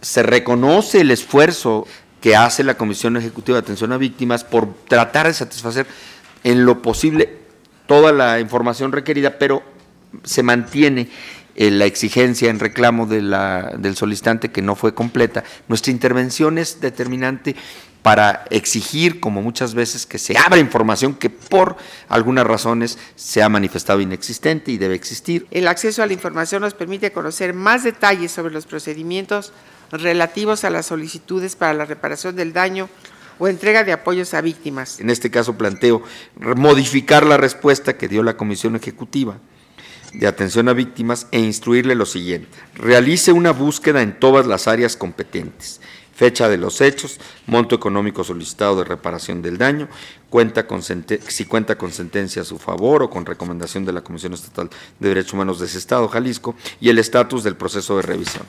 se reconoce el esfuerzo que hace la Comisión Ejecutiva de Atención a Víctimas por tratar de satisfacer en lo posible toda la información requerida, pero se mantiene eh, la exigencia en reclamo del solicitante que no fue completa. Nuestra intervención es determinante para exigir, como muchas veces, que se abra información que por algunas razones se ha manifestado inexistente y debe existir. El acceso a la información nos permite conocer más detalles sobre los procedimientos relativos a las solicitudes para la reparación del daño o entrega de apoyos a víctimas. En este caso planteo modificar la respuesta que dio la Comisión Ejecutiva de Atención a Víctimas e instruirle lo siguiente. Realice una búsqueda en todas las áreas competentes. Fecha de los hechos, monto económico solicitado de reparación del daño, cuenta si cuenta con sentencia a su favor o con recomendación de la Comisión Estatal de Derechos Humanos de ese Estado, Jalisco, y el estatus del proceso de revisión.